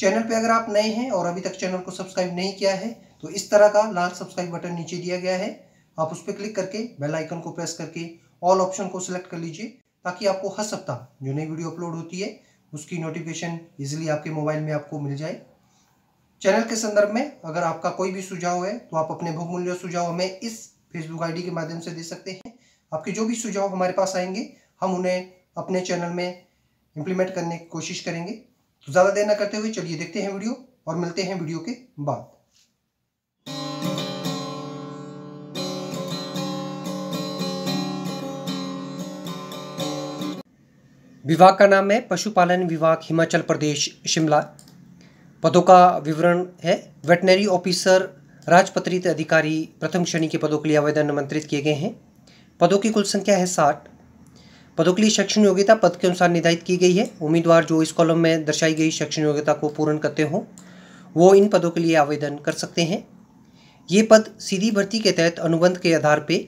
channel पे अगर आप नए हैं और अभी तक चैनल को सब्सक्राइब नहीं किया है तो इस तरह का लाल सब्सक्राइब बटन नीचे दिया गया है आप उस पर क्लिक करके बेल आइकन को प्रेस करके ऑल ऑप्शन को सिलेक्ट कर लीजिए ताकि आपको हर सप्ताह जो नई वीडियो अपलोड होती है उसकी नोटिफिकेशन ईजिली आपके मोबाइल में आपको मिल जाए चैनल के संदर्भ में अगर आपका कोई भी सुझाव है तो आप अपने बहुमूल्य सुझाव हमें इस फेसबुक आई के माध्यम से दे सकते हैं आपके जो भी सुझाव हमारे पास आएंगे हम उन्हें अपने चैनल में इम्प्लीमेंट करने की कोशिश करेंगे तो ज़्यादा देर ना करते हुए चलिए देखते हैं वीडियो और मिलते हैं वीडियो के बाद विभाग का नाम है पशुपालन विभाग हिमाचल प्रदेश शिमला पदों का विवरण है वेटनरी ऑफिसर राजपत्रित अधिकारी प्रथम श्रेणी के पदों के लिए आवेदन आमंत्रित किए गए हैं पदों की कुल संख्या है साठ पदों के लिए शैक्षण योग्यता पद के अनुसार निर्धारित की गई है उम्मीदवार जो इस कॉलम में दर्शाई गई शैक्षण योग्यता को पूर्ण करते हों वो इन पदों के लिए आवेदन कर सकते हैं ये पद सीधी भर्ती के तहत अनुबंध के आधार पर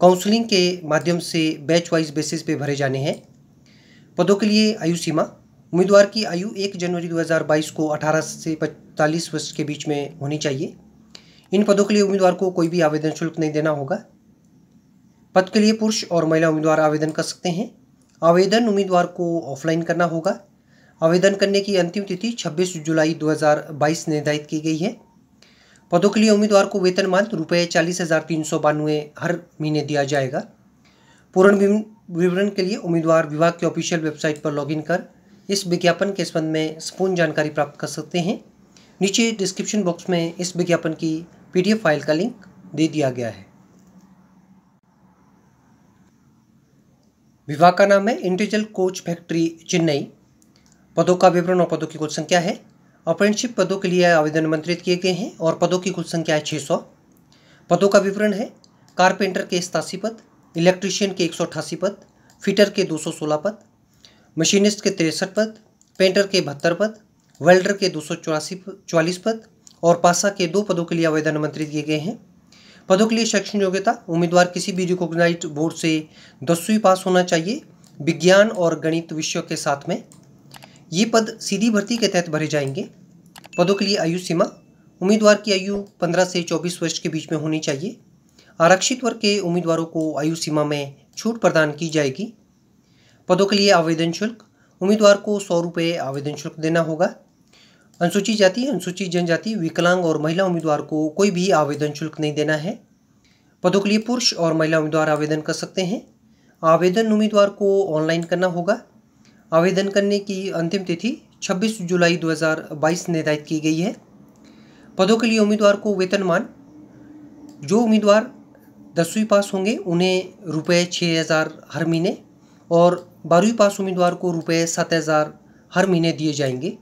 काउंसलिंग के माध्यम से बैच वाइज बेसिस पे भरे जाने हैं पदों के लिए आयु सीमा उम्मीदवार की आयु 1 जनवरी 2022 को 18 से 45 वर्ष के बीच में होनी चाहिए इन पदों के लिए उम्मीदवार को कोई भी आवेदन शुल्क नहीं देना होगा पद के लिए पुरुष और महिला उम्मीदवार आवेदन कर सकते हैं आवेदन उम्मीदवार को ऑफलाइन करना होगा आवेदन करने की अंतिम तिथि 26 जुलाई 2022 निर्धारित की गई है पदों के लिए उम्मीदवार को वेतनमान रुपये चालीस हज़ार तीन सौ बानवे हर महीने दिया जाएगा पूर्ण विवरण के लिए उम्मीदवार विभाग की ऑफिशियल वेबसाइट पर लॉगिन कर इस विज्ञापन के संबंध में संपूर्ण जानकारी प्राप्त कर सकते हैं नीचे डिस्क्रिप्शन बॉक्स में इस विज्ञापन की पीडीएफ फाइल का लिंक दे दिया गया है विभाग का नाम है इंडिविजुअल कोच फैक्ट्री चेन्नई पदों का विवरण और पदों की कुल संख्या है अप्रेंटशिप पदों के लिए आवेदन आमंत्रित किए गए हैं और पदों की कुल संख्या है 600 पदों का विवरण है कारपेंटर के सतासी पद इलेक्ट्रीशियन के एक पद फिटर के 216 पद मशीनिस्ट के तिरसठ पद पेंटर के बहत्तर पद वेल्डर के दो सौ पद और पासा के दो पदों के लिए आवेदन आमंत्रित किए गए हैं पदों के लिए शैक्षणिक योग्यता उम्मीदवार किसी भी रिकॉग्नाइज बोर्ड से दसवीं पास होना चाहिए विज्ञान और गणित विषय के साथ में ये पद सीधी भर्ती के तहत भरे जाएंगे पदों के लिए आयु सीमा उम्मीदवार की आयु 15 से 24 वर्ष के बीच में होनी चाहिए आरक्षित वर्ग के उम्मीदवारों को आयु सीमा में छूट प्रदान की जाएगी पदों के लिए आवेदन शुल्क उम्मीदवार को सौ रुपये आवेदन शुल्क देना होगा अनुसूचित जाति अनुसूचित जनजाति विकलांग और महिला उम्मीदवार को कोई भी आवेदन शुल्क नहीं देना है पदों के लिए पुरुष और महिला उम्मीदवार आवेदन कर सकते हैं आवेदन उम्मीदवार को ऑनलाइन करना होगा आवेदन करने की अंतिम तिथि 26 जुलाई 2022 निर्धारित की गई है पदों के लिए उम्मीदवार को वेतनमान जो उम्मीदवार दसवीं पास होंगे उन्हें रुपये छः हज़ार हर महीने और बारहवीं पास उम्मीदवार को रुपये सात हज़ार हर महीने दिए जाएंगे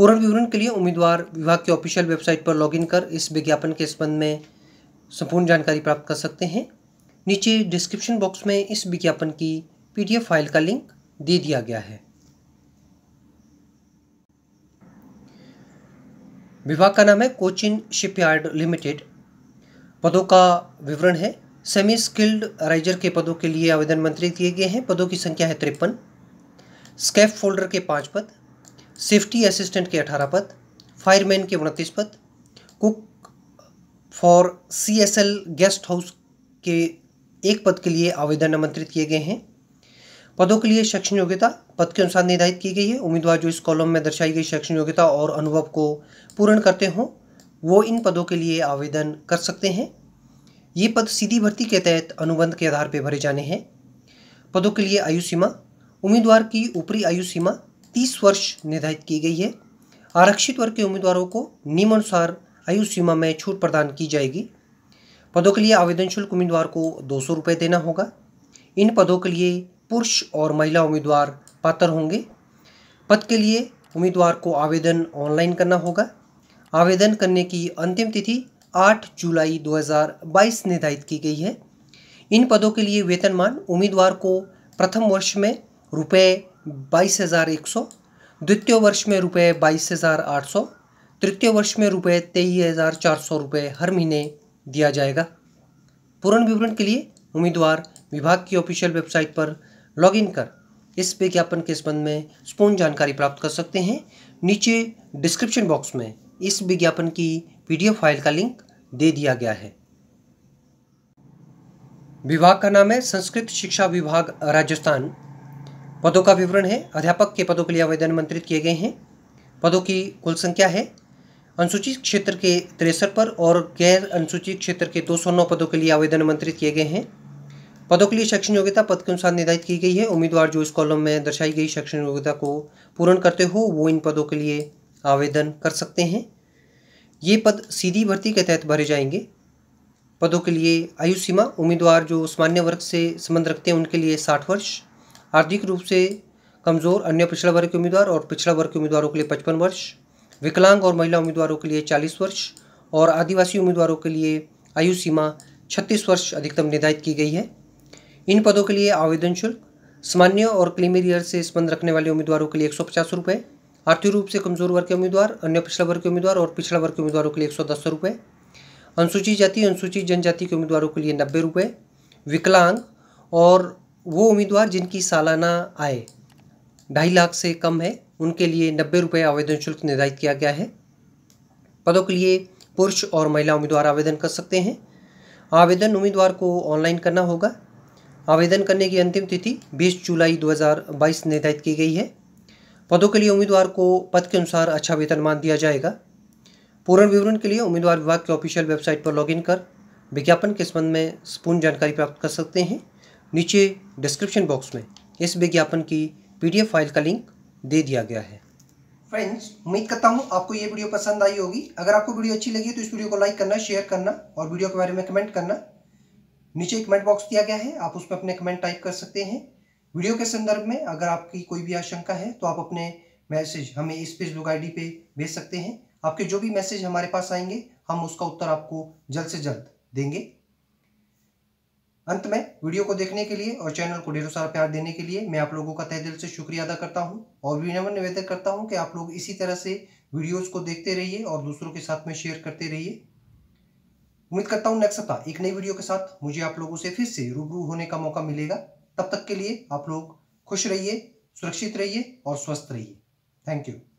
पूर्ण विवरण के लिए उम्मीदवार विभाग की ऑफिशियल वेबसाइट पर लॉगिन कर इस विज्ञापन के संबंध में संपूर्ण जानकारी प्राप्त कर सकते हैं नीचे डिस्क्रिप्शन बॉक्स में इस विज्ञापन की पीडीएफ फाइल का लिंक दे दिया गया है विभाग का नाम है कोचिन शिपयार्ड लिमिटेड पदों का विवरण है सेमी स्किल्ड राइजर के पदों के लिए आवेदन मंत्री किए गए हैं पदों की संख्या है तिरपन स्कैफ फोल्डर के पांच पद सेफ्टी असिस्टेंट के अठारह पद फायरमैन के उनतीस पद cook for C S L guest house के एक पद के लिए आवेदन आमंत्रित किए गए हैं पदों के लिए शैक्षण योग्यता पद के अनुसार निर्धारित की गई है उम्मीदवार जो इस कॉलम में दर्शाई गई शैक्षण योग्यता और अनुभव को पूर्ण करते हों वो इन पदों के लिए आवेदन कर सकते हैं ये पद सीधी भर्ती के तहत अनुबंध के आधार पर भरे जाने हैं पदों के लिए आयु सीमा उम्मीदवार की ऊपरी आयु सीमा तीस वर्ष निर्धारित की गई है आरक्षित वर्ग के उम्मीदवारों को नियमानुसार आयु सीमा में छूट प्रदान की जाएगी पदों के लिए आवेदन शुल्क उम्मीदवार को दो सौ रुपये देना होगा इन पदों के लिए पुरुष और महिला उम्मीदवार पात्र होंगे पद के लिए उम्मीदवार को आवेदन ऑनलाइन करना होगा आवेदन करने की अंतिम तिथि 8 जुलाई 2022 निर्धारित की गई है इन पदों के लिए वेतनमान उम्मीदवार को प्रथम वर्ष में रुपये बाईस हज़ार एक सौ द्वितीय वर्ष में रुपये बाईस हज़ार आठ सौ तृतीय वर्ष में रुपये तेईस हज़ार चार सौ रुपये हर महीने दिया जाएगा पूर्ण विवरण के लिए उम्मीदवार विभाग की ऑफिशियल वेबसाइट पर लॉगिन कर इस विज्ञापन के संबंध में स्पूर्ण जानकारी प्राप्त कर सकते हैं नीचे डिस्क्रिप्शन बॉक्स में इस विज्ञापन की पीडीएफ फाइल का लिंक दे दिया गया है विभाग का नाम है संस्कृत शिक्षा विभाग राजस्थान पदों का विवरण है अध्यापक के पदों के लिए आवेदन आमंत्रित किए गए हैं पदों की कुल संख्या है अनुसूचित क्षेत्र के तिरसठ पर और गैर अनुसूचित क्षेत्र के नौ पदों के लिए आवेदन आमंत्रित किए गए हैं पदों के लिए शैक्षणिक योग्यता पद के अनुसार निर्धारित की गई है उम्मीदवार जो इस कॉलम में दर्शाई गई शैक्षणिक योग्यता को पूर्ण करते हो वो इन पदों के लिए आवेदन कर सकते हैं ये पद सीधी भर्ती के तहत भरे जाएंगे पदों के लिए आयु सीमा उम्मीदवार जो सामान्य वर्ग से संबंध रखते हैं उनके लिए साठ वर्ष आर्थिक रूप से कमज़ोर अन्य पिछड़ा वर्ग के उम्मीदवार और पिछड़ा वर्ग के उम्मीदवारों के लिए पचपन वर्ष विकलांग और महिला उम्मीदवारों के लिए चालीस वर्ष और आदिवासी उम्मीदवारों के लिए आयु सीमा छत्तीस वर्ष अधिकतम निर्धारित की गई है इन पदों के लिए आवेदन शुल्क सामान्य और क्लीमियर ईयर से संबंध रखने वाले उम्मीदवारों के लिए एक सौ पचास रुपये आर्थिक रूप से कमजोर वर्ग के उम्मीदवार अन्य पिछड़ा वर्ग के उम्मीदवार और पिछड़ा वर्ग के उम्मीदवारों के लिए एक सौ दस रुपये अनुसूचित जाति अनुसूचित जनजाति के उम्मीदवारों के लिए नब्बे रुपये विकलांग और वो उम्मीदवार जिनकी सालाना आय ढाई लाख से कम है उनके लिए नब्बे रुपये आवेदन शुल्क निर्धारित किया गया है पदों के लिए पुरुष और महिला उम्मीदवार आवेदन कर सकते हैं आवेदन उम्मीदवार को ऑनलाइन करना होगा आवेदन करने की अंतिम तिथि 20 जुलाई 2022 निर्धारित की गई है पदों के लिए उम्मीदवार को पद के अनुसार अच्छा वेतनमान दिया जाएगा पूर्ण विवरण के लिए उम्मीदवार विभाग के ऑफिशियल वेबसाइट पर लॉगिन कर विज्ञापन के संबंध में पूर्ण जानकारी प्राप्त कर सकते हैं नीचे डिस्क्रिप्शन बॉक्स में इस विज्ञापन की पीडीएफ फाइल का लिंक दे दिया गया है फ्रेंड्स उम्मीद करता हूँ आपको ये वीडियो पसंद आई होगी अगर आपको वीडियो अच्छी लगी तो इस वीडियो को लाइक करना शेयर करना और वीडियो के बारे में कमेंट करना नीचे कमेंट बॉक्स दिया गया है आप उसमें अपने कमेंट टाइप कर सकते हैं वीडियो के संदर्भ में अगर आपकी कोई भी आशंका है तो आप अपने मैसेज हमें इस फेसबुक आईडी पे भेज सकते हैं आपके जो भी मैसेज हमारे पास आएंगे हम उसका उत्तर आपको जल्द से जल्द देंगे अंत में वीडियो को देखने के लिए और चैनल को ढेरों सारा प्यार देने के लिए मैं आप लोगों का तह दिल से शुक्रिया अदा करता हूँ और विनम्र निवेदन करता हूँ कि आप लोग इसी तरह से वीडियोस को देखते रहिए और दूसरों के साथ में शेयर करते रहिए उम्मीद करता हूँ नेक्स्ट सप्ताह एक नई वीडियो के साथ मुझे आप लोगों से फिर से रूबरू होने का मौका मिलेगा तब तक के लिए आप लोग खुश रहिए सुरक्षित रहिए और स्वस्थ रहिए थैंक यू